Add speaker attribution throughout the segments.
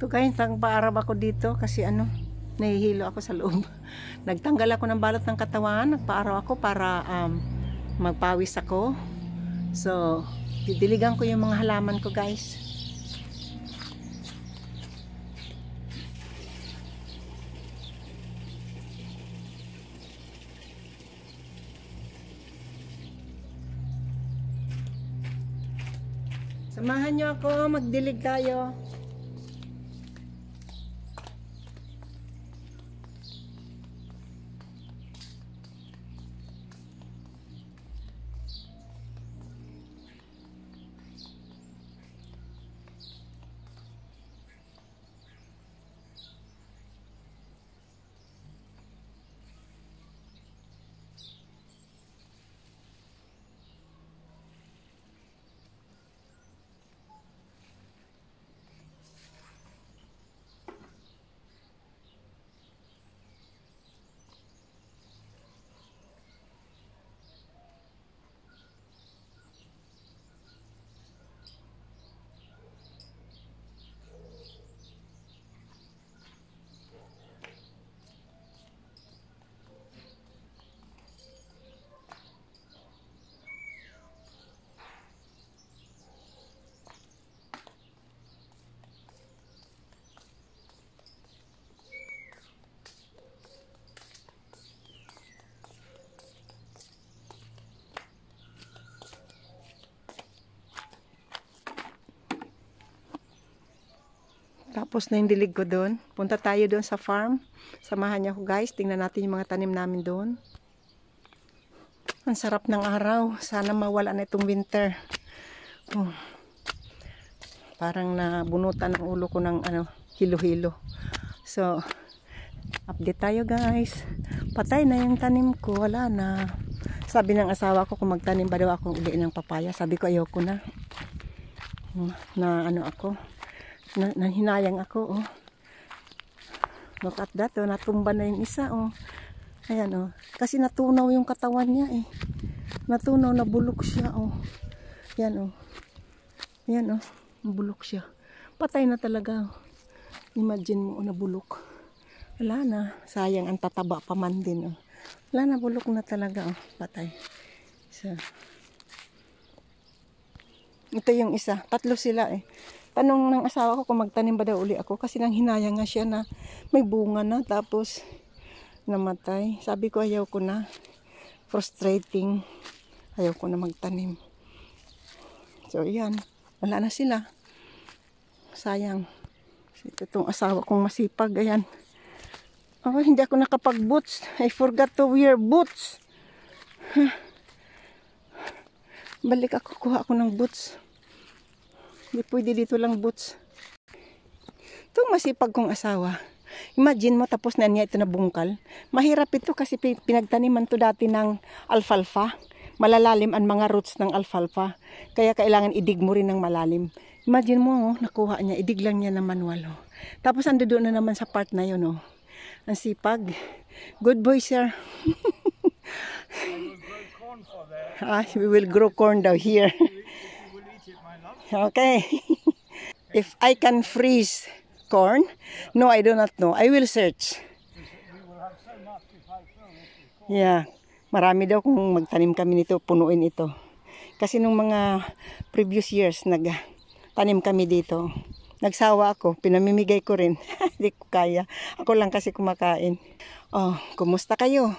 Speaker 1: to guys nagpaarab ako dito kasi ano nahihilo ako sa loob nagtanggal ako ng balat ng katawan nagpaaraw ako para um, magpawis ako so didiligan ko yung mga halaman ko guys Samahan nyo ako, magdilig tayo. Tapos na yung dilig ko doon. Punta tayo doon sa farm. Samahan niyo ako guys. Tingnan natin yung mga tanim namin doon. Ang sarap ng araw. Sana mawala na itong winter. Oh. Parang nabunutan ang ulo ko ng ano, hilo-hilo. So, update tayo guys. Patay na yung tanim ko. Wala na. Sabi ng asawa ko kung magtanim ba daw akong uliin ng papaya. Sabi ko ayoko na. Na ano ako na, nanhinayang ako oh. look at that oh, natumba na yung isa oh. ayan oh. kasi natunaw yung katawan niya eh natunaw na bulok siya oh. yan oh. yan oh. bulok siya patay na talaga oh. imagine mo oh, nabulok wala na sayang ang tataba pa man din oh. wala na bulok na talaga oh. patay so, ito yung isa tatlo sila eh tanong ng asawa ko kung magtanim ba daw uli ako kasi nang hinaya nga siya na may bunga na tapos namatay. Sabi ko ayaw ko na. Frustrating. Ayaw ko na magtanim. So yan. Wala na sila. Sayang. Itong asawa kong masipag. Ayan. Oh, hindi ako nakapag-boots. I forgot to wear boots. Balik ako. Kuha ako ng Boots. Hindi pwede dito lang boots. Itong masipag kong asawa. Imagine mo tapos na niya ito na bungkal. Mahirap ito kasi pinagtaniman to dati ng alfalfa. Malalalim ang mga roots ng alfalfa. Kaya kailangan idig mo rin ng malalim. Imagine mo, oh, nakuha niya. Idig lang niya ng manual. Oh. Tapos ando doon na naman sa part na yun. Oh. Ang sipag. Good boy, sir. ah, we will grow corn down here. Okay. If I can freeze corn, no, I do not know. I will search. Yeah. Marami daw kung magtanim kami nito, punuin ito. Kasi nung mga previous years, nagtanim kami dito. Nagsawa ako, pinamimigay ko rin. Hindi ko kaya. Ako lang kasi kumakain. Oh, kumusta kayo?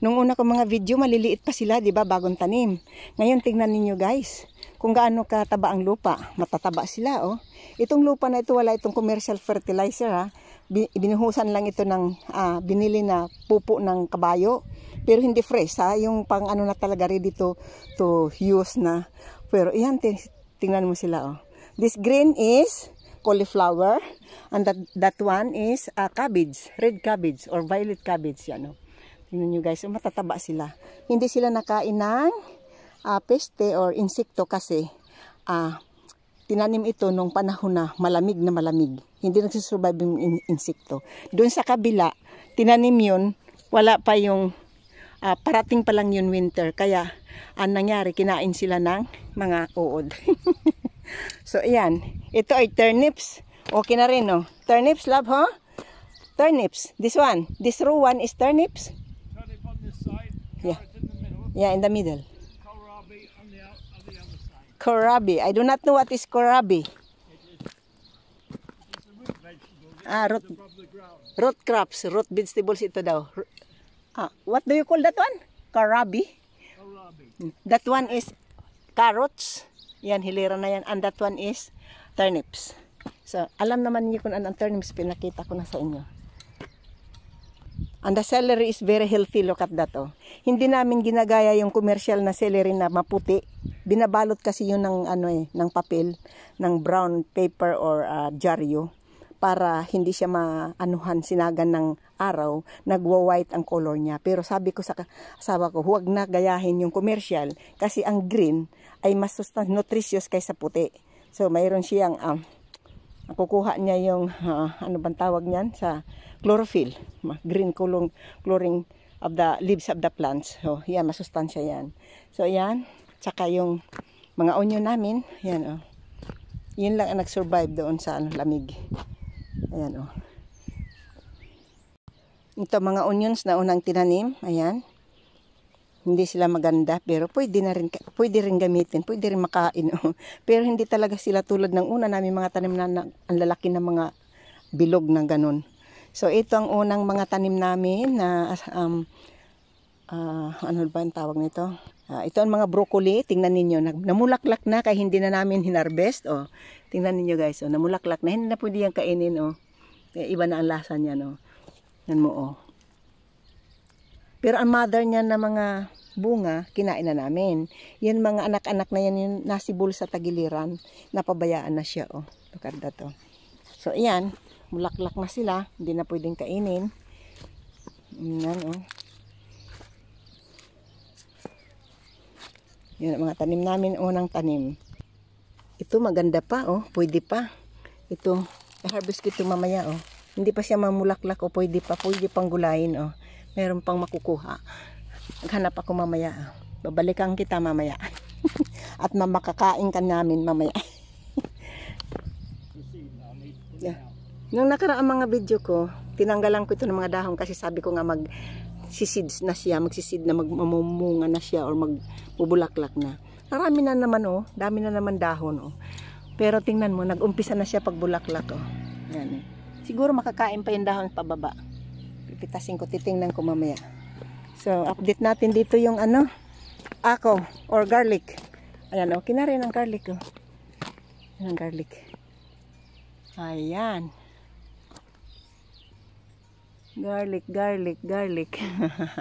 Speaker 1: Nung una ko mga video, maliliit pa sila, di ba, bagong tanim. Ngayon, tingnan ninyo guys, kung gaano kataba ang lupa. Matataba sila, oh. Itong lupa na ito, wala itong commercial fertilizer, ha. Binuhusan lang ito ng, ah, binili na pupo ng kabayo. Pero hindi fresh, ha. Yung pang ano na talaga ready to, to use na. Pero, yan, tingnan mo sila, oh. This green is cauliflower and that, that one is uh, cabbage, red cabbage or violet cabbage yan. Oh. Tingnan nyo guys, matataba sila. Hindi sila nakain ng uh, peste or insekto kasi uh, tinanim ito nung panahon na malamig na malamig. Hindi nagsusurvive yung in insekto. Doon sa kabila, tinanim yun, wala pa yung uh, parating pa lang yun winter. Kaya ang nangyari, kinain sila ng mga uod. so ayan, ito ay turnips. Okay na rin, no? Turnips, love, huh? Turnips. This one. This row one is turnips. Yeah. Yeah, in the middle. Kohlrabi on the, other side. Kohlrabi. I do not know what is kohlrabi. It is, it's a root vegetable. Ah, root, root crops, root vegetables ito daw. Ah, what do you call that one? Kohlrabi? Kohlrabi. That one is carrots. Yan, hilera na yan. And that one is turnips. So, alam naman niyo kung anong turnips pinakita ko na sa inyo. And the celery is very healthy, look at that oh. Hindi namin ginagaya yung commercial na celery na maputi. Binabalot kasi yun ng, ano eh, ng papel, ng brown paper or uh, jaryo para hindi siya maanuhan sinagan ng araw, nagwa-white ang color niya. Pero sabi ko sa asawa ko, huwag na gayahin yung commercial kasi ang green ay mas nutritious kaysa puti. So mayroon siyang um, nakukuha niya yung uh, ano bang tawag niyan sa chlorophyll green kulong coloring of the leaves of the plants so yan masustansya yan so yan tsaka yung mga onion namin yan oh yun lang ang nag-survive doon sa ano, lamig ayan oh ito mga onions na unang tinanim ayan hindi sila maganda pero pwede na rin pwede rin gamitin, pwede rin makain. pero hindi talaga sila tulad ng una namin mga tanim na, na ang lalaki ng mga bilog ng ganun. So ito ang unang mga tanim namin na um, uh, ano ba ang tawag nito? Uh, ito ang mga broccoli, tingnan ninyo, namulaklak na kaya hindi na namin hinarvest. Oh. Tingnan ninyo guys, oh, namulaklak na, hindi na pwede yung kainin. Oh. iba na ang lasa niya. No? Yan mo, oh. Pero ang mother niya na mga bunga, kinain na namin. Yan mga anak-anak na yan, yung nasibol sa tagiliran, napabayaan na siya, oh. Lukarda to. So, ayan, mulaklak na sila, hindi na pwedeng kainin. Yan, oh. Yan mga tanim namin, unang tanim. Ito maganda pa, oh, pwede pa. Ito, harvest ko ito mamaya, oh. Hindi pa siya mamulaklak, oh, pwede pa, pwede pang gulayin, oh meron pang makukuha maghanap ako mamaya babalikan kita mamaya at mamakakain ka namin mamaya yeah. nung nakaraang mga video ko tinanggalan ko ito ng mga dahon kasi sabi ko nga mag sisid na siya, magsisid na magmamumunga na siya or magbubulaklak na. Marami na naman oh, dami na naman dahon oh. Pero tingnan mo, nagumpisa na siya pagbulaklak oh. Yan. Siguro makakain pa yung dahon pababa. Pipitasin ko, titingnan ko mamaya. So, update natin dito yung ano, ako or garlic. Ayan, okay na rin ang garlic. Oh. Ayan ang garlic. Ayan. Garlic, garlic, garlic.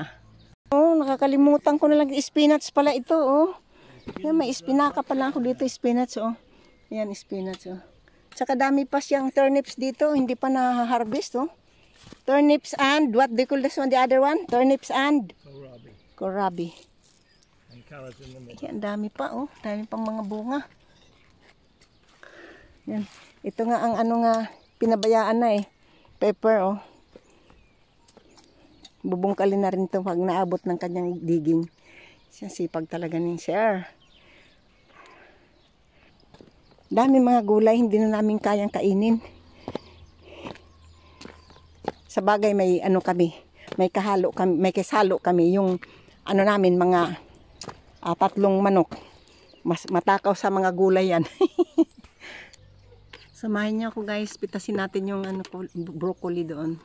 Speaker 1: oh, nakakalimutan ko na lang spinach pala ito, oh. Ayan, may spinaka pala ako dito, spinach, oh. Ayan, spinach, oh. Tsaka dami pa siyang turnips dito, hindi pa na-harvest, oh. Turnips and what they call this one? The other one? Turnips and kohlrabi. Kohlrabi. And carrots in the middle. Yan, dami pa oh. Dami pang mga bunga. Yan. Ito nga ang ano nga pinabayaan na eh. Pepper oh. Bubungkalin na rin ito pag naabot ng kanyang digging. Siya sipag talaga ni sir. Dami mga gulay hindi na namin kayang kainin. Sa bagay may ano kami, may kahalo kami, may kasalo kami yung ano namin mga uh, tatlong manok. Mas matakaw sa mga gulay yan. Samahin niyo ako guys, pitasin natin yung ano broccoli doon.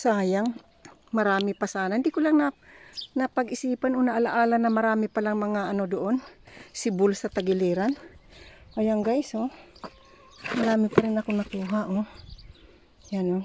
Speaker 1: sayang marami pa sana hindi ko lang na napag-isipan o naalaala na marami pa lang mga ano doon sibul sa tagiliran ayan guys oh marami pa rin ako nakuha oh yan oh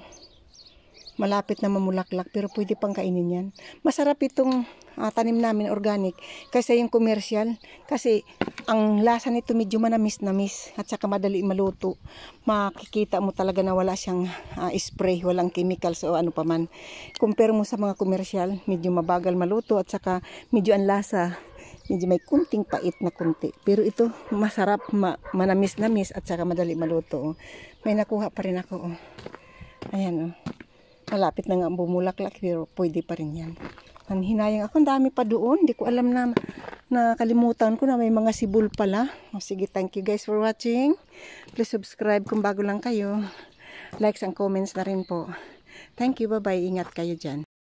Speaker 1: malapit na mamulaklak pero pwede pang kainin yan. Masarap itong uh, tanim namin organic kaysa yung commercial kasi ang lasa nito medyo manamis namis at saka madali maluto. Makikita mo talaga na wala siyang uh, spray, walang chemicals o ano paman. Compare mo sa mga commercial, medyo mabagal maluto at saka medyo ang lasa medyo may kunting pait na kunti. Pero ito, masarap, ma manamis-namis at saka madali maluto. May nakuha pa rin ako. Oh. Ayan, oh malapit na nga bumulaklak pero pwede pa rin yan Nanhinayang ako, ang dami pa doon. Hindi ko alam na nakalimutan ko na may mga sibul pala. O sige, thank you guys for watching. Please subscribe kung bago lang kayo. Likes and comments na rin po. Thank you, bye-bye. Ingat kayo dyan.